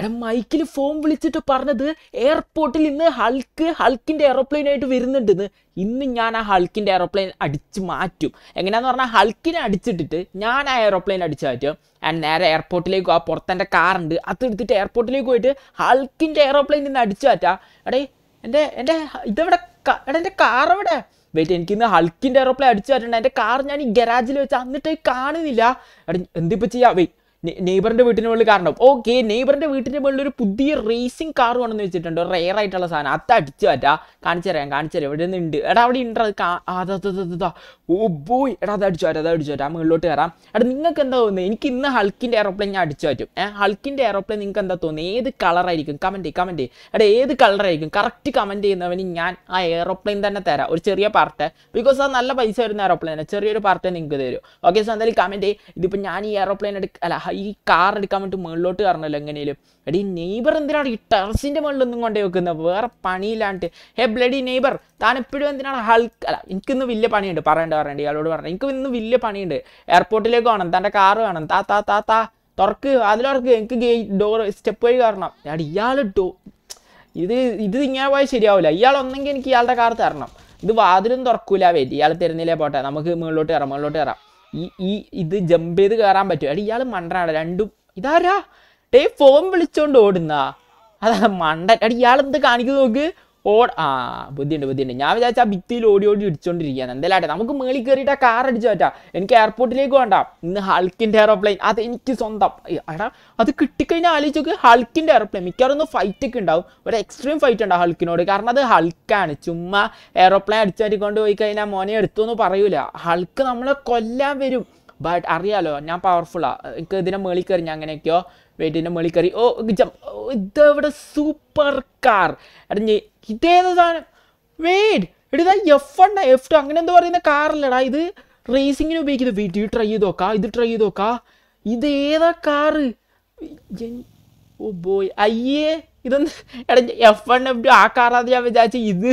എടാ മൈക്കിൽ ഫോം വിളിച്ചിട്ട് പറഞ്ഞത് എയർപോർട്ടിൽ ഇന്ന് ഹൾക്ക് ഹൾക്കിൻ്റെ ആയിട്ട് വരുന്നുണ്ടെന്ന് ഇന്ന് ഞാൻ ആ ഹൾക്കിൻ്റെ എയറോപ്ലെയിൻ അടിച്ച് മാറ്റും എങ്ങനെയാന്ന് പറഞ്ഞാൽ ഹൾക്കിനെ അടിച്ചിട്ടിട്ട് ഞാൻ ആ എയറോപ്ലെയിൻ അടിച്ച് മാറ്റും ആൻഡ് നേരെ എയർപോർട്ടിലേക്ക് ആ പുറത്തെൻ്റെ കാറുണ്ട് എടുത്തിട്ട് എയർപോർട്ടിലേക്ക് പോയിട്ട് ഹൾക്കിൻ്റെ എയറോപ്ലെയിൻ ഇന്ന് അടിച്ചു മാറ്റാം എടേ എൻ്റെ എൻ്റെ ഇതെവിടെ എടാ എൻ്റെ കാർ എവിടെ വെയിറ്റ് എനിക്ക് ഇന്ന് ഹൾക്കിൻ്റെ എയറോപ്ലെയിൻ അടിച്ചു മാറ്റണ്ട എൻ്റെ കാർ ഞാൻ ഈ ഗരാജിൽ വെച്ച് അന്നിട്ട് കാണുന്നില്ല എടാ എന്തിപ്പോൾ ചെയ്യാം വെയിറ്റ് നെയ്ബറിൻ്റെ വീട്ടിന് മുകളിൽ കാരണം ഓക്കെ നെയ്ബറിൻ്റെ വീട്ടിൻ്റെ മുകളിൽ ഒരു പുതിയ റേസിംഗ് കാർ വേണമെന്ന് വെച്ചിട്ടുണ്ട് റെയർ ആയിട്ടുള്ള സാധനം അത് അടിച്ചു പറ്റാ കാണിച്ചു തരാം കാണിച്ചു തരാം ഇവിടെ നിന്ന് ഉണ്ട് എടാ അവിടെ ഉണ്ട് അത് അതാ ഓ ബോയ് എടാ അത് അടിച്ചു പറ്റാം അത് അടിച്ചു പറ്റാം മുകളിലോട്ട് കയറാം എടാ നിങ്ങൾക്ക് എന്താ തോന്നുന്നത് എനിക്ക് ഇന്ന് ഹൾക്കിൻ്റെ എയറോപ്ലെയിൻ ഞാൻ അടിച്ചു പറ്റും ഏഹ് ഹൾക്കിൻ്റെ എയറോപ്ലെയിൻ നിങ്ങൾക്ക് എന്താ തോന്നുന്നത് ഏത് കളറായിരിക്കും കമൻറ്റ് കമൻറ്റ് എടാ ഏത് കളറായിരിക്കും കറക്റ്റ് കമൻറ്റ് ചെയ്യുന്നവന് ഞാൻ ആ എയറോപ്ലെയിൻ തന്നെ തരാം ഒരു ചെറിയ പാർട്ട് ബിക്കോസ് അത് നല്ല പൈസ വരുന്ന എയറോപ്ലെയിൻ ചെറിയൊരു പാർട്ട് നിങ്ങൾക്ക് തരും ഓക്കെ സോ എന്തായാലും കമൻറ്റ് ഇതിപ്പോൾ ഞാൻ ഈ എയറോപ്ലെയിൻ എടുക്ക അല്ല ഈ കാർ എടുക്കാൻ വേണ്ടി മുകളിലോട്ട് കയറണമല്ലോ എങ്ങനെയും എടീ നെയ്ബർ എന്തിനാണ് ഈ ടെറസിൻ്റെ മുകളിലൊന്നും കൊണ്ടേ വെക്കുന്നത് വേറെ പണിയില്ലാണ്ട് ഹേ ബ്ലഡി നെയ്ബർ താൻ എപ്പോഴും എന്തിനാണ് ഹൾക്ക് അല്ല എനിക്കിന്ന് വലിയ പണിയുണ്ട് പറയണ്ട പറയണ്ട ഇയാളോട് പറഞ്ഞു എനിക്ക് ഇന്ന് വലിയ പണിയുണ്ട് എയർപോർട്ടിലേക്ക് വേണം തൻ്റെ കാർ വേണം താ താ താ താ തുറക്ക് അതിലുറക്ക് എനിക്ക് ഗേറ്റ് ഡോർ സ്റ്റെപ്പ് വഴി കയറണം എടി ഇയാൾ ഡോ ഇത് ഇത് ഇങ്ങനെ പോയാൽ ശരിയാവില്ല ഇയാൾ ഒന്നെങ്കിൽ എനിക്ക് ഇയാളുടെ കാർ തരണം ഇത് വാതിലും തുറക്കൂല വെയിറ്റ് ഇയാൾ തരുന്നില്ലേ പോട്ടെ നമുക്ക് മുകളിലോട്ട് കയറാം മുകളിലോട്ട് കയറാം ഈ ഈ ഇത് ജമ്പ് ചെയ്ത് കയറാൻ പറ്റും അല്ല ഇയാൾ മണ്ടനാണ് രണ്ടും ഇതാരാ ടേ ഫോം വിളിച്ചോണ്ട് ഓടുന്ന അതാ മണ്ടൻ അടി ഇയാൾ എന്ത് കാണിക്കുന്നു നോക്ക് ഓ ആ ബുദ്ധിയുണ്ട് ബുദ്ധിയുണ്ട് ഞാൻ വിചാരിച്ചാൽ ഭിത്തിയിൽ ഓടി ഓടി ഇടിച്ചുകൊണ്ടിരിക്കുകയാണ് എന്തായാലും നമുക്ക് മേളിൽ കയറിയിട്ട് ആ കാർ അടിച്ചു പറ്റാ എനിക്ക് എയർപോർട്ടിലേക്ക് വേണ്ട ഇന്ന് ഹൾക്കിൻ്റെ എയറോപ്ലെയിൻ അത് എനിക്ക് സ്വന്തം എടാ അത് കിട്ടിക്കഴിഞ്ഞാൽ ആലോചിച്ചു നോക്ക് ഹൾക്കിൻ്റെ എയറോപ്ലെയിൻ മിക്കവാറും ഒന്ന് ഫൈറ്റ് ഒക്കെ ഉണ്ടാവും ഒരു എക്സ്ട്രീം ഫൈറ്റ് ഉണ്ടാവും ഹൾക്കിനോട് കാരണം അത് ഹൾക്കാണ് ചുമ്മാ എയറോപ്ലെയിൻ അടിച്ചു പറ്റിക്കൊണ്ട് പോയി കഴിഞ്ഞാൽ മോനെ എടുത്തു എന്ന് പറയൂല ഹൾക്ക് നമ്മളെ കൊല്ലാൻ വരും ബട്ട് അറിയാലോ ഞാൻ പവർഫുള്ളാണ് എനിക്ക് ഇതിനെ മേളിൽ കയറി ഞാൻ അങ്ങനെയൊക്കെയോ വെയിറ്റിൻ്റെ മുകളിൽ കറി ഓ ജമ്പ് ഇതവിടെ സൂപ്പർ കാർ എടാ ഞ ഇതേത് സാധനം വെയിറ്റ് എടാ എഫ് വൺ എഫ് ടു അങ്ങനെ എന്താ പറയുന്ന കാറല്ലടാ ഇത് റേസിങ്ങിന് ഉപയോഗിക്കുന്നത് വീട്ടിൽ ട്രൈ ചെയ്ത് നോക്കാം ഇത് ട്രൈ ചെയ്ത് നോക്കാം ഇത് ഏതാ കാറ് ഓ ബോയ് അയ്യേ ഇതൊന്ന് എടാ എഫ് വൺ എഫ് ടു ആ കാറാന്ന് ഞാൻ വിചാരിച്ചു ഇത്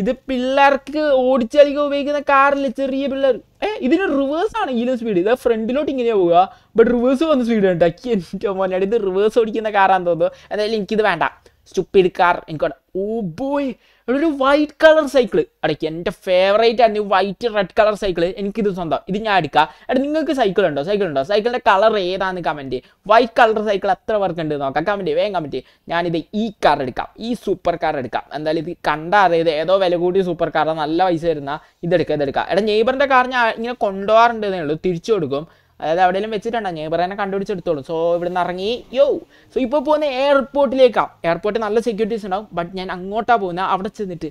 ഇത് പിള്ളേർക്ക് ഓടിച്ചാലിക്കാൻ ഉപയോഗിക്കുന്ന കാറില്ല ചെറിയ പിള്ളേർ ഏ ഇതിന് റിവേഴ്സ് ആണെങ്കിലും സ്പീഡ് ഇത് ഫ്രണ്ടിലോട്ട് ഇങ്ങനെ പോവുക ബട്ട് റിവേഴ്സ് വന്ന് സ്പീഡ് ആണ് ടക്കി എൻ്റെ മോനായിട്ട് ഇത് റിവേഴ്സ് ഓടിക്കുന്ന കാറാന്ന് തോന്നുന്നു എന്തായാലും എനിക്കിത് വേണ്ട സ്റ്റുപ്പിഡ് കാർ എനിക്ക് ഓ ബോയ് ഒരു വൈറ്റ് കളർ സൈക്കിൾ അടയ്ക്ക് എൻ്റെ ഫേവറേറ്റ് ആണ് വൈറ്റ് റെഡ് കളർ സൈക്കിൾ എനിക്കിത് സ്വന്തം ഇത് ഞാൻ എടുക്കുക എന്നിട്ട് നിങ്ങൾക്ക് സൈക്കിൾ ഉണ്ടോ സൈക്കിൾ ഉണ്ടോ സൈക്കിളിൻ്റെ കളർ ഏതാണെന്ന് കമൻറ്റ് വൈറ്റ് കളർ സൈക്കിൾ എത്ര വർക്ക് ഉണ്ട് നോക്കാം കമൻറ്റ് വേഗം കമൻറ്റ് ഞാനിത് ഈ കാർ എടുക്കാം ഈ സൂപ്പർ കാർ എടുക്കാം എന്തായാലും ഇത് കണ്ടാൽ ഇത് ഏതോ വില കൂടിയ സൂപ്പർ കാറാണ് നല്ല പൈസ വരുന്ന ഇതെടുക്കുക ഇതെടുക്കാം എടാ നെയ്ബറിൻ്റെ കാർ ഞാൻ ഇങ്ങനെ കൊണ്ടുപോകാറുണ്ട് ഉള്ളൂ തിരിച്ചു കൊടുക്കും അതായത് എവിടെയെങ്കിലും ഞാൻ നെയ്ബറിനെ കണ്ടുപിടിച്ചെടുത്തോളൂ സോ ഇവിടുന്ന് ഇറങ്ങി യോ സോ ഇപ്പോൾ പോകുന്ന എയർപോർട്ടിലേക്കാണ് എയർപോർട്ടിൽ നല്ല സെക്യൂരിറ്റീസ് ഉണ്ടാവും ബട്ട് ഞാൻ അങ്ങോട്ടാണ് പോകുന്നത് അവിടെ ചെന്നിട്ട്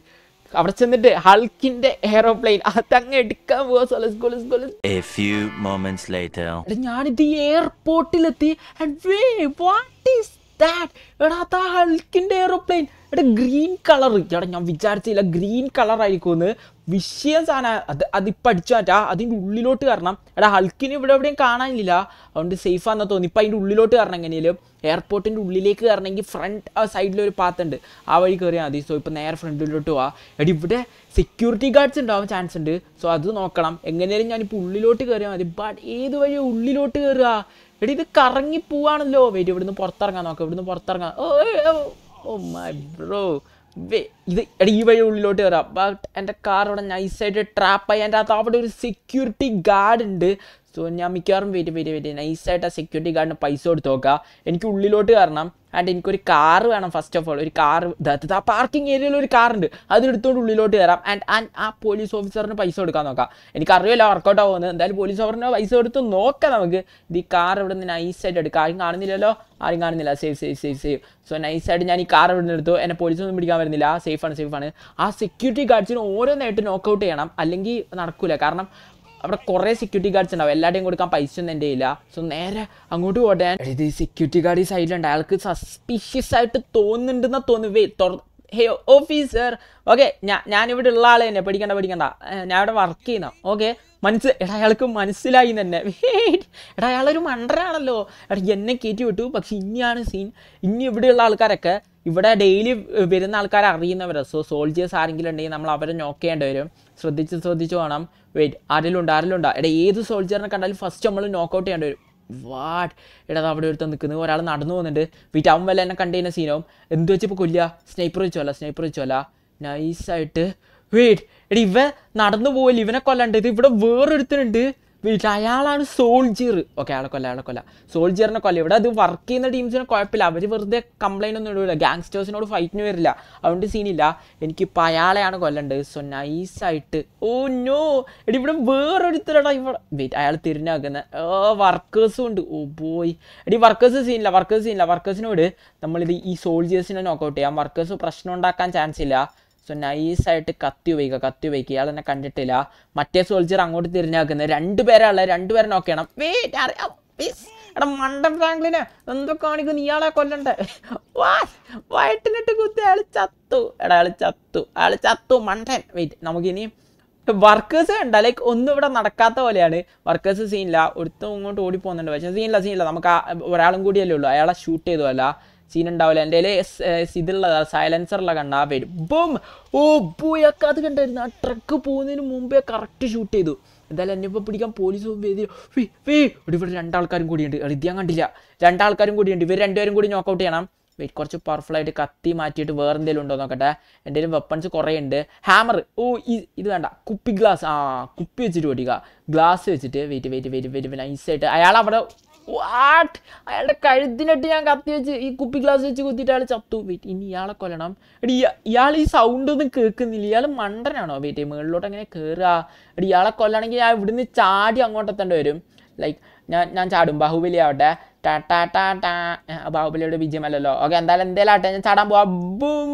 അവിടെ ചെന്നിട്ട് ഹൾക്കിന്റെ എയറോപ്ലെയിൻ അതങ്ങ് എടുക്കാൻ പോവാ ഞാനിത് എയർപോർട്ടിലെത്തി എടാ ഹൾക്കിന്റെ എയറോപ്ലെയിൻ എടാ ഗ്രീൻ കളർ എടാ ഞാൻ വിചാരിച്ചില്ല ഗ്രീൻ കളർ ആയിരിക്കും വിഷയം സാധനം അത് അതിപ്പോൾ അടിച്ചു അതിൻ്റെ ഉള്ളിലോട്ട് കയറണം എടാ ഹൾക്കിന് ഇവിടെ എവിടെയും കാണാനില്ല അതുകൊണ്ട് സേഫാണെന്ന് തോന്നി ഇപ്പം അതിൻ്റെ ഉള്ളിലോട്ട് കയറണം എങ്ങനെയാലും എയർപോർട്ടിൻ്റെ ഉള്ളിലേക്ക് കയറണമെങ്കിൽ ഫ്രണ്ട് സൈഡിൽ ഒരു പാത്തുണ്ട് ആ വഴി കയറിയാൽ മതി സോ ഇപ്പം നേരെ ഫ്രണ്ടിലോട്ട് പോവാം എടി ഇവിടെ സെക്യൂരിറ്റി ഗാർഡ്സ് ഉണ്ടാവാൻ ചാൻസ് ഉണ്ട് സോ അത് നോക്കണം എങ്ങനെയാലും ഞാനിപ്പോൾ ഉള്ളിലോട്ട് കയറിയാൽ മതി ബട്ട് ഏത് വഴി ഉള്ളിലോട്ട് കയറുക എടി ഇത് കറങ്ങി പോവാണല്ലോ വരും ഇവിടുന്ന് പുറത്തിറങ്ങാൻ നോക്കാം ഇവിടുന്ന് പുറത്തിറങ്ങാം ഓ മൈ ബ്രോ ഇത് എടി ഈ വഴി ഉള്ളിലോട്ട് വരാം ബട്ട് എൻ്റെ കാർ അവിടെ നൈസായിട്ട് ട്രാപ്പായി എൻ്റെ അത് അവിടെ ഒരു സെക്യൂരിറ്റി ഗാർഡ് ഉണ്ട് സോ ഞാൻ മിക്കവാറും വരും വരും വരും നൈസായിട്ട് ആ സെക്യൂരിറ്റി ഗാർഡിന് പൈസ കൊടുത്ത് നോക്കുക എനിക്ക് ഉള്ളിലോട്ട് കയറണം ആൻഡ് എനിക്കൊരു കാർ വേണം ഫസ്റ്റ് ഓഫ് ഓൾ ഒരു കാർ ആ പാർക്കിംഗ് ഏരിയയിൽ ഒരു കാറുണ്ട് അതെടുത്തുകൊണ്ട് ഉള്ളിലോട്ട് കയറാം ആൻഡ് ആൻഡ് ആ പോലീസ് ഓഫീസറിന് പൈസ കൊടുക്കാൻ നോക്കാം എനിക്കറിയില്ല വർക്കൗട്ട് ആവുന്നത് എന്തായാലും പോലീസ് ഓഫീസറിന് പൈസ കൊടുത്ത് നോക്കാം നമുക്ക് ഇത് ഈ കാർ ഇവിടെ നിന്ന് നൈസായിട്ട് എടുക്കാം ആരും കാണുന്നില്ലല്ലോ ആരും കാണുന്നില്ല safe safe safe safe so നൈസായിട്ട് ഞാൻ ഈ കാർ ഇവിടെ നിന്ന് എടുത്തു എന്നെ പോലീസൊന്നും പിടിക്കാൻ വരുന്നില്ല സേഫാണ് സേഫാണ് ആ സെക്യൂരിറ്റി ഗാർഡ്സിന് ഓരോന്നായിട്ട് നോക്കൗട്ട് ചെയ്യണം അല്ലെങ്കിൽ നടക്കില്ല കാരണം അവിടെ കുറേ സെക്യൂരിറ്റി ഗാർഡ്സ് ഉണ്ടാവും എല്ലാവരുടെയും കൊടുക്കാൻ പൈസ ഒന്നും എൻ്റെ ഇല്ല സോ നേരെ അങ്ങോട്ട് പോട്ടെ ഇത് സെക്യൂരിറ്റി ഗാർഡ് ഈ സൈഡിലുണ്ട് അയാൾക്ക് സസ്പീഷ്യസ് ആയിട്ട് തോന്നുന്നുണ്ടെന്ന് തോന്നുവേ ഹേ ഓഫീസർ ഓക്കെ ഞാൻ ഞാനിവിടെ ഉള്ള ആളെ തന്നെ പഠിക്കണ്ട പഠിക്കണ്ട ഞാൻ ഇവിടെ വർക്ക് ചെയ്യുന്ന ഓക്കെ മനസ്സ് എടാ അയാൾക്ക് മനസ്സിലായി തന്നെ എടാ അയാളൊരു മണ്ടരാണല്ലോ എടാ എന്നെ കയറ്റി വിട്ടു പക്ഷെ ഇനിയാണ് സീൻ ഇനി ഇവിടെയുള്ള ആൾക്കാരൊക്കെ ഇവിടെ ഡെയിലി വരുന്ന ആൾക്കാർ അറിയുന്നവരാണ് സോ സോൾജിയേഴ്സ് ആരെങ്കിലും ഉണ്ടെങ്കിൽ നമ്മൾ അവരെ നോക്കേണ്ടി വരും ശ്രദ്ധിച്ച് ശ്രദ്ധിച്ച് വേണം വെയിറ്റ് ആരെങ്കിലും ആരെങ്കിലും എടാ ഏത് സോൾജറിനെ കണ്ടാലും ഫസ്റ്റ് നമ്മൾ നോക്കൗട്ട് ചെയ്യേണ്ടി വരും വാട്ട് എടാ അവിടെ ഒരുത്തം നിൽക്കുന്നത് ഒരാൾ നടന്നു പോകുന്നുണ്ട് വീട്ട് അവൻ വല്ല എന്നെ കണ്ടു സീനാവും എന്ത് വെച്ചപ്പോൾ കൊല്ല സ്നൈപ്പർ വെച്ചോല സ്നൈപ്പർ വെച്ചോല നൈസായിട്ട് വെയിറ്റ് എടി ഇവ നടന്നു പോകല് ഇവനെ കൊല്ലണ്ട് ഇത് ഇവിടെ വേറൊരുത്തനുണ്ട് വീട്ടിൽ അയാളാണ് സോൾജിയർ ഓക്കെ അയാളെ കൊല്ല അയാളെ കൊല്ല സോൾജിയറിനെ കൊല്ല ഇവിടെ അത് വർക്ക് ചെയ്യുന്ന ടീംസിന് കുഴപ്പമില്ല അവർ വെറുതെ കംപ്ലൈൻ്റ് ഒന്നും ഇടില്ല ഗാങ്സ്റ്റേഴ്സിനോട് ഫൈറ്റിന് വരില്ല അതുകൊണ്ട് സീനില്ല എനിക്കിപ്പോൾ അയാളെയാണ് കൊല്ലേണ്ടത് സോ നൈസായിട്ട് ഓ നോ എടി ഇവിടെ വേറൊരുത്തരടാ ഇവിടെ വെയിറ്റ് അയാൾ തിരിഞ്ഞാക്കുന്ന വർക്കേഴ്സും ഉണ്ട് ഓ oh, ബോയ് എടി വർക്കേഴ്സ് സീനില്ല വർക്കേഴ്സ് സീനില്ല വർക്കേഴ്സിനോട് നമ്മളിത് ഈ സോൾജിയേഴ്സിനെ നോക്കൗട്ട് ചെയ്യാം വർക്കേഴ്സ് പ്രശ്നം ഉണ്ടാക്കാൻ ചാൻസ് ഇല്ല സോ നൈസായിട്ട് കത്തി ഉപയോഗിക്കുക കത്തി ഉപയോഗിക്കുക ഇയാൾ തന്നെ കണ്ടിട്ടില്ല മറ്റേ സോൾജിയർ അങ്ങോട്ട് തിരിഞ്ഞാക്കുന്നത് രണ്ടുപേരാളെ രണ്ടുപേരെ നോക്കണം വെയിറ്റ് അറിയാം എടാ മണ്ടൻ ഫ്രാങ്ക്ലിന് എന്തൊക്കെ കാണിക്കുന്നു ഇയാളെ കൊല്ലണ്ടേ വയറ്റിനിട്ട് കുത്തി അയാൾ ചത്തു എടാ അയാൾ ചത്തു അയാൾ ചത്തു മണ്ടൻ വെയിറ്റ് നമുക്കിനി വർക്കേഴ്സ് കണ്ട ലൈക്ക് ഒന്നും ഇവിടെ നടക്കാത്ത പോലെയാണ് വർക്കേഴ്സ് സീനില്ല ഒരുത്തും ഇങ്ങോട്ട് പോകുന്നുണ്ട് പക്ഷേ സീനില്ല സീനില്ല നമുക്ക് ഒരാളും കൂടിയല്ലേ ഉള്ളൂ അയാളെ ഷൂട്ട് അല്ല സീൻ ഉണ്ടാവില്ല എൻ്റെ ഇതുള്ളത് സൈലൻസറുള്ള കണ്ണ വരും പേര് ഓ ഓ പോയൊക്കെ അത് കണ്ടായിരുന്നു ആ ട്രക്ക് പോകുന്നതിന് മുമ്പേ കറക്റ്റ് ഷൂട്ട് ചെയ്തു എന്തായാലും എന്നെ ഇപ്പോൾ പിടിക്കാൻ പോലീസ് ഇവിടെ ഇവിടെ രണ്ടാൾക്കാരും കൂടിയുണ്ട് ഞാൻ കണ്ടില്ല രണ്ടാൾക്കാരും കൂടിയുണ്ട് ഇവർ രണ്ടുപേരും കൂടി നോക്കൗട്ട് ചെയ്യണം വെയിറ്റ് കുറച്ച് ആയിട്ട് കത്തി മാറ്റിയിട്ട് വേറെ എന്തെങ്കിലും ഉണ്ടോ നോക്കട്ടെ എന്തെങ്കിലും വെപ്പൺസ് കുറേ ഉണ്ട് ഹാമർ ഓ ഇത് വേണ്ട കുപ്പി ഗ്ലാസ് ആ കുപ്പി വെച്ചിട്ട് പഠിക്കുക ഗ്ലാസ് വെച്ചിട്ട് വെയിറ്റ് വെയിറ്റ് വെയിറ്റ് വെയിറ്റ് നൈസായിട്ട് അയാൾ അവിടെ വാട്ട് അയാളുടെ കഴുത്തിനിട്ട് ഞാൻ കത്തി വെച്ച് ഈ കുപ്പി ഗ്ലാസ് വെച്ച് കുത്തിയിട്ട് അയാൾ ചത്തു വെയിറ്റ് ഇനി ഇയാളെ കൊല്ലണം എടി ഇയാൾ ഈ സൗണ്ട് ഒന്നും കേൾക്കുന്നില്ല ഇയാൾ മണ്ടനാണോ വെയിറ്റ് മുകളിലോട്ട് എങ്ങനെ കയറുക എടി ഇയാളെ കൊല്ലണമെങ്കിൽ ഞാൻ ഇവിടുന്ന് ചാടി അങ്ങോട്ടെത്തേണ്ടി വരും ലൈക്ക് ഞാൻ ഞാൻ ചാടും ബാഹുബലി ആവട്ടെ ടാ ടാ ടാ ടാ ബാഹുബലിയുടെ വിജയമല്ലല്ലോ ഓക്കെ എന്തായാലും എന്തേലും ആട്ടെ ഞാൻ ചാടാൻ പോവാ ബും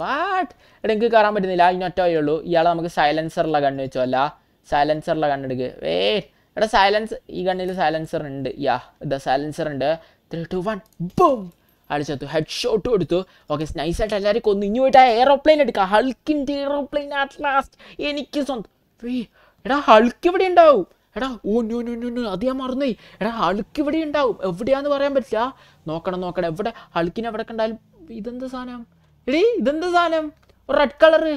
വാട്ട് എടാ എനിക്ക് കയറാൻ പറ്റുന്നില്ല അതിനൊറ്റ വഴിയുള്ളൂ ഇയാളെ നമുക്ക് സൈലൻസറിലെ കണ്ണ് വെച്ചോ അല്ല സൈലൻസറിലെ കണ്ണെടുക്കുക വേ എടാ സൈലൻസ് ഈ ഗണ്ണിൽ സൈലൻസർ ഉണ്ട് യാ ദ സൈലൻസർ ഉണ്ട് ത്രീ ടു വൺ ബും അടിച്ചെത്തു ഹെഡ് ഷോട്ട് കൊടുത്തു ഓക്കെ നൈസായിട്ട് എല്ലാവരും കൊന്നു ഇനി പോയിട്ട് ആ എയറോപ്ലെയിൻ എടുക്കുക ഹൾക്കിൻ്റെ എയറോപ്ലെയിൻ അറ്റ് ലാസ്റ്റ് എനിക്ക് സ്വന്തം എടാ ഹൾക്ക് ഇവിടെ ഉണ്ടാവും എടാ oh no no no new അത് ഞാൻ മറന്നേ എടാ ഹൾക്ക് ഇവിടെ ഉണ്ടാവും എവിടെയാന്ന് പറയാൻ പറ്റില്ല നോക്കണം നോക്കണം എവിടെ ഹൾക്കിന് എവിടെ കണ്ടാലും ഇതെന്ത് സാധനം എടീ ഇതെന്ത് സാധനം ഒരു റെഡ് കളറ്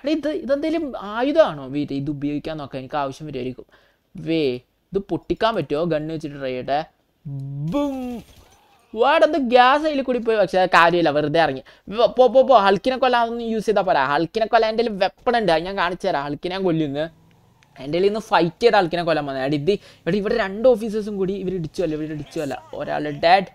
എടീ ഇത് ഇതെന്തേലും ആയുധമാണോ വീട്ടിൽ ഇത് ഉപയോഗിക്കാൻ നോക്കാം എനിക്ക് ആവശ്യം വരുമായിരിക്കും വേ ഇത് പൊട്ടിക്കാൻ പറ്റുമോ ഗണ്ണ് വെച്ചിട്ട് ട്രൈ ചെയ്യട്ടെ ബും വേടെന്ത് ഗ്യാസ് അതിൽ കൂടി പോയി പക്ഷേ കാര്യമില്ല വെറുതെ ഇറങ്ങി പോ പോ പോ ഹൾക്കിനെ കൊല്ലാന്ന് യൂസ് ചെയ്താൽ പോരാ ഹൾക്കിനെ കൊല്ലാൻ എൻ്റെ വെപ്പൺ ഉണ്ട് ഞാൻ കാണിച്ചു തരാം ഹൾക്കിനെ കൊല്ലുന്നു എൻ്റെ ഇന്ന് ഫൈറ്റ് ചെയ്ത ഹൾക്കിനെ കൊല്ലാൻ വന്നത് അടി ഇത് ഇവിടെ ഇവിടെ രണ്ട് ഓഫീസേഴ്സും കൂടി ഇവർ ഇടിച്ചു അല്ല ഇവർ ഇടിച്ചു അല്ല ഒരാൾ dad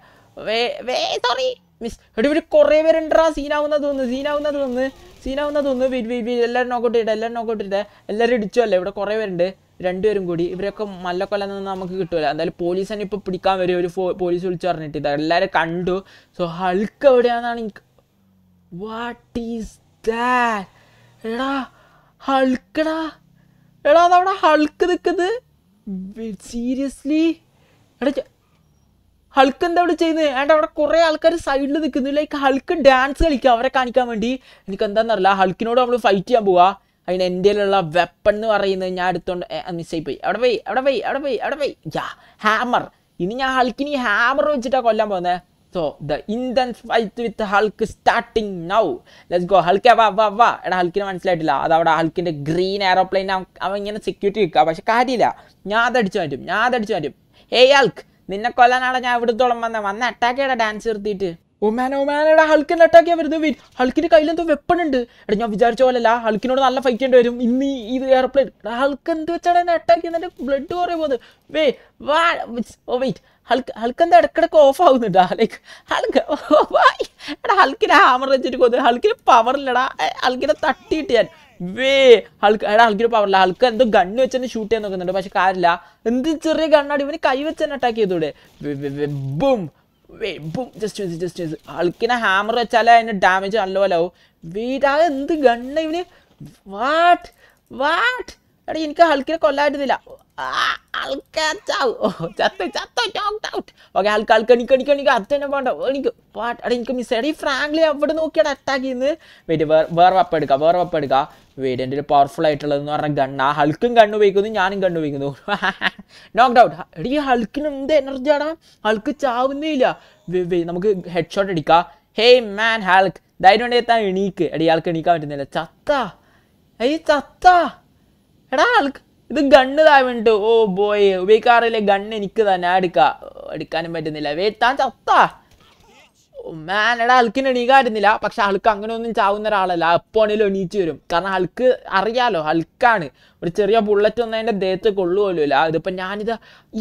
way way sorry miss എടി ഇവർ കുറേ പേരുണ്ടാ സീനാവുന്നത് തോന്നുന്നു സീനാവുന്നത് തോന്നുന്നു സീനാവുന്നത് തോന്നുന്നു എല്ലാവരും നോക്കോട്ടിട്ടെ എല്ലാവരും നോക്കോട്ടിട്ടെ എല്ലാവരും ഇടിച്ചു അല്ലേ ഇവിടെ കുറേ പേരുണ്ട് രണ്ടുപേരും കൂടി ഇവരൊക്കെ മല്ലക്കൊല്ലെന്ന് നമുക്ക് കിട്ടില്ല എന്തായാലും പോലീസ് തന്നെ ഇപ്പോൾ പിടിക്കാൻ വരും ഒരു പോലീസ് വിളിച്ചു പറഞ്ഞിട്ട് ഇത് എല്ലാവരും കണ്ടു സോ ഹൾക്ക് എവിടെയാണെന്നാണ് എനിക്ക് വാട്ട് ഈസ് ദാറ്റ് എടാ ഹൾക്കടാ എടാ അതവിടെ ഹൾക്ക് നിൽക്കുന്നത് സീരിയസ്ലി ഹൾക്ക് എന്താ അവിടെ ചെയ്യുന്നത് ആൻഡ് അവിടെ കുറേ ആൾക്കാർ സൈഡിൽ നിൽക്കുന്നു ലൈക്ക് ഹൾക്ക് ഡാൻസ് കളിക്കുക അവരെ കാണിക്കാൻ വേണ്ടി എനിക്ക് എന്താണെന്നറിയില്ല ഹൾക്കിനോട് നമ്മൾ ഫൈറ്റ് ചെയ്യാൻ പോവാ അതിന് എൻ്റെ ഉള്ള വെപ്പൺ എന്ന് പറയുന്നത് ഞാൻ എടുത്തോണ്ട് മിസ്സായി പോയി അവിടെ പോയി അവിടെ പോയി അവിടെ പോയി അവിടെ പോയി യാ ഹാമർ ഇനി ഞാൻ ഹൾക്കിനി ഹാമർ വെച്ചിട്ടാണ് കൊല്ലാൻ പോകുന്നത് so the Indians fight with Hulk starting now let's go Hulk വാ വാ വാ എടാ ഹൾക്കിനെ മനസ്സിലായിട്ടില്ല അത് അവിടെ ഹൾക്കിൻ്റെ ഗ്രീൻ എയറോപ്ലെയിൻ അവൻ ഇങ്ങനെ സെക്യൂരിറ്റി നിൽക്കുക പക്ഷെ കാര്യമില്ല ഞാൻ അതടിച്ചു മാറ്റും ഞാൻ അതടിച്ചു മാറ്റും ഹേയ് ഹൾക്ക് നിന്നെ കൊല്ലാനാണ് ഞാൻ ഇവിടുത്തോളം വന്നത് വന്ന് അറ്റാക്ക് ചെയ്യടാ ഡാൻസ് നിർത്തിയിട്ട് ഓ ഒമാന ഒമാനടാ ഹൾക്കിനെ അറ്റാക്ക് ചെയ്യാൻ വരുന്നത് ഹൾക്കിൻ്റെ കയ്യിലെന്തോ വെപ്പൺ ഉണ്ട് എടാ ഞാൻ വിചാരിച്ച പോലെ അല്ല ഹൾക്കിനോട് നല്ല ഫൈറ്റ് ചെയ്യേണ്ടി വരും ഇന്ന് ഇത് എയർപ്ലെയിൻ ഹൾക്ക് എന്ത് വെച്ചാണ് എന്നെ അറ്റാക്ക് ചെയ്യുന്നത് എൻ്റെ ബ്ലഡ് കുറേ പോകുന്നത് വേ വാ ഓ വെയിറ്റ് ഹൾക്ക് ഹൾക്ക് എന്താ ഇടക്കിടക്ക് ഓഫ് ആവുന്നുണ്ടാ ലൈക്ക് ഹൾക്ക് എടാ ഹൾക്കിന് ഹാമർ വെച്ചിട്ട് പോകുന്നത് ഹൾക്കിന് പവർ ഇല്ലടാ ഹൾക്കിനെ തട്ടിയിട്ട് ഞാൻ വേ ഹൾക്ക് എടാ ഹൾക്കിന് പവർ ഇല്ല ഹൾക്ക് എന്തോ ഗണ്ണ് വെച്ച് തന്നെ ഷൂട്ട് ചെയ്യാൻ നോക്കുന്നുണ്ട് പക്ഷെ കാര്യമില്ല എന്ത് ചെറിയ ഗണ്ണാടി ഇവന് കൈ വെച്ച് തന്നെ അറ്റാക്ക് ചെയ്തൂടെ ബും വെമ്പും ജസ്റ്റ് മിസ് ജസ്റ്റ് മിസ് ആൾക്കിനെ ഹാമർ വെച്ചാൽ അതിന് ഡാമേജ് നല്ലപോലെ ആവും വീടാ എന്ത് ഗണ്ണ ഇവന് വാട്ട് വാട്ട് എടാ എനിക്ക് ഹൾക്കിനെ കൊല്ലാൻ ആ ആൾക്കാ ചാവും ഓ ചത്ത ചത്ത നോക്ക്ഡ് ഔട്ട് ഓക്കെ ആൾക്ക് ആൾക്ക് എണിക്ക് വേണ്ട എനിക്ക് പാട്ട് അവിടെ എനിക്ക് മിസ് ആയി ഫ്രാങ്ക്ലി അവിടെ നോക്കിയാണ് അറ്റാക്ക് ചെയ്യുന്നത് വെയിറ്റ് വേറെ വേറെ വെപ്പ് എടുക്കുക വേറെ വെപ്പ് എടുക്കുക വെയിറ്റ് എൻ്റെ ഒരു പവർഫുൾ ആയിട്ടുള്ളതെന്ന് പറഞ്ഞാൽ ഗണ്ണ ആ ഹൾക്കും കണ്ണു വയ്ക്കുന്നു ഞാനും കണ്ണു വയ്ക്കുന്നു നോക്ക് ഡൗട്ട് എടി ഹൾക്കിന് എന്ത് എനർജിയാണ് ഹൾക്ക് ചാവുന്നില്ല ഇല്ല നമുക്ക് ഹെഡ് ഷോട്ട് അടിക്കാം ഹേയ് മാൻ ഹൾക്ക് ധൈര്യം ഉണ്ടെങ്കിൽ എത്താൻ എണീക്ക് എടി ആൾക്ക് എണീക്കാൻ പറ്റുന്നില്ല ചത്ത എടി ചത്ത എടാ ആൾക്ക് ഇത് ഗണ്ണ് താൻ ഓ ബോയ് ഉപയോഗിക്കാറില്ല ഗണ്ണ് എനിക്ക് തന്നെ എടുക്ക എടുക്കാനും പറ്റുന്നില്ല വേട്ടാൻ ചത്താ മാൻ എടാ ഹൾക്കിന് പക്ഷെ പക്ഷെ അങ്ങനെ ഒന്നും ചാവുന്ന ഒരാളല്ല എപ്പോണേലും എണീച്ചു വരും കാരണം അൾക്ക് അറിയാലോ അൾക്കാണ് ഒരു ചെറിയ ബുള്ളറ്റ് ഒന്നും അതിൻ്റെ ദേഹത്ത് കൊള്ളുപോലുമില്ല ഇതിപ്പോൾ ഞാനിത്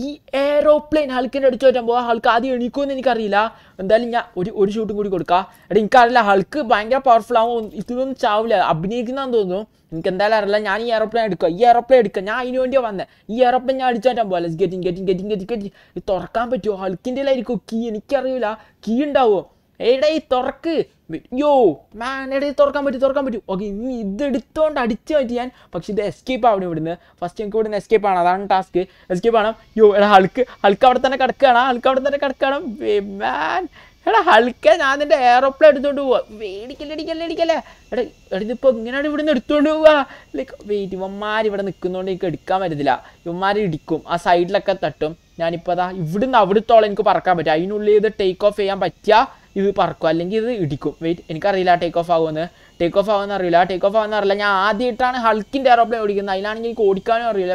ഈ എയറോപ്ലെയിൻ ഹൾക്കിൻ്റെ അടിച്ചു പറ്റാൻ പോകാം ഹൾക്ക് ആദ്യം എണീക്കുമെന്ന് എനിക്കറിയില്ല എന്തായാലും ഞാൻ ഒരു ഒരു ഷൂട്ടും കൂടി കൊടുക്കാം എടാ എനിക്കറിയില്ല ഹൾക്ക് ഭയങ്കര പവർഫുൾ ആവും ഇതൊന്നും ചാവില്ല അഭിനയിക്കുന്നതെന്ന് തോന്നുന്നു എനിക്ക് എന്തായാലും അറിയില്ല ഞാൻ ഈ എയറോപ്ലെയിൻ എടുക്കുക ഈ എയറോപ്ലെയിൻ എടുക്കുക ഞാൻ അതിന് വേണ്ടിയാണ് വന്നത് ഈ എയറോപ്ലെയിൻ ഞാൻ അടിച്ചു പറ്റാൻ പോകാം let's getting getting getting getting ഇത് തുറക്കാൻ പറ്റുമോ ഹൾക്കിൻ്റെ ആയിരിക്കും കീ എനിക്കറിയില്ല കീ ഉണ്ടാവുമോ എടാ തുറക്ക് യോ മാൻ എടാ തുറക്കാൻ പറ്റും തുറക്കാൻ പറ്റും ഓക്കെ ഇനി ഇത് അടിച്ച് പറ്റി ഞാൻ പക്ഷെ ഇത് എസ്കേപ്പ് ആവണം ഇവിടുന്ന് ഫസ്റ്റ് എനിക്ക് ഇവിടുന്ന് എസ്കേപ്പ് ആണ് അതാണ് ടാസ്ക് എസ്കേപ്പ് ആണ് യോ എടാ ഹൾക്ക് ഹൾക്ക് അവിടെ തന്നെ കിടക്കുകയാണ് ഹൾക്ക് അവിടെ തന്നെ കിടക്കുകയാണ് മാൻ എടാ ഹൾക്ക ഞാൻ നിന്റെ എയറോപ്ലെയിൻ എടുത്തോണ്ട് പോവാ വേടിക്കല്ലേ അടിക്കല്ലേ അടിക്കല്ലേ എടാ എടാ ഇതിപ്പോൾ ഇങ്ങനെയാണ് ഇവിടുന്ന് എടുത്തോണ്ട് പോവാ ലൈക്ക് വെയിറ്റ് ഇവന്മാർ ഇവിടെ നിൽക്കുന്നതുകൊണ്ട് എനിക്ക് എടുക്കാൻ പറ്റത്തില്ല ഇവന്മാർ ഇടിക്കും ആ സൈഡിലൊക്കെ തട്ടും ഞാനിപ്പോ അതാ ഇവിടുന്ന് അവിടുത്തോളം എനിക്ക് പറക്കാൻ പറ്റും അതിനുള്ളിൽ ഇത് ടേക്ക് ഓഫ് ചെയ്യാൻ പറ്റിയ ഇത് പറക്കും അല്ലെങ്കിൽ ഇത് ഇടിക്കും വെയിറ്റ് എനിക്കറിയില്ല ടേക്ക് ഓഫ് ആകുമെന്ന് ടേക്ക് ഓഫ് ആകുമെന്ന് അറിയില്ല ടേക്ക് ഓഫ് ആകുമെന്ന് അറിയില്ല ഞാൻ ആദ്യമായിട്ടാണ് ഹൾക്കിൻ്റെ എയറോപ്ലെയിൻ ഓടിക്കുന്നത് അതിലാണെങ്കിൽ എനിക്ക് ഓടിക്കാനും അറിയില്ല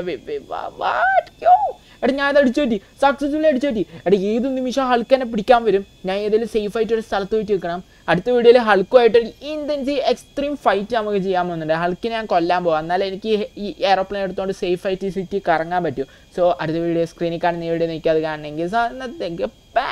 എടാ ഞാൻ അടിച്ചു പറ്റി സക്സസ്ഫുൾ അടിച്ചു പറ്റി എടാ ഏത് നിമിഷം ഹൾക്ക് എന്നെ പിടിക്കാൻ വരും ഞാൻ ഏതെങ്കിലും സേഫ് ആയിട്ട് ഒരു സ്ഥലത്ത് പോയിട്ട് വെക്കണം അടുത്ത വീഡിയോയിൽ ഹൾക്കുമായിട്ടൊരു ഇൻറ്റൻസി എക്സ്ട്രീം ഫൈറ്റ് നമുക്ക് ചെയ്യാൻ പോകുന്നുണ്ട് ഹൾക്കിനെ ഞാൻ കൊല്ലാൻ പോകാം എന്നാൽ എനിക്ക് ഈ എയറോപ്ലെയിൻ എടുത്തുകൊണ്ട് സേഫ് ആയിട്ട് സിറ്റി കറങ്ങാൻ പറ്റൂ സോ അടുത്ത വീഡിയോ സ്ക്രീനിൽ കാണുന്ന വീഡിയോ നിൽക്കാതെ കാണണമെങ്കിൽ ബൈ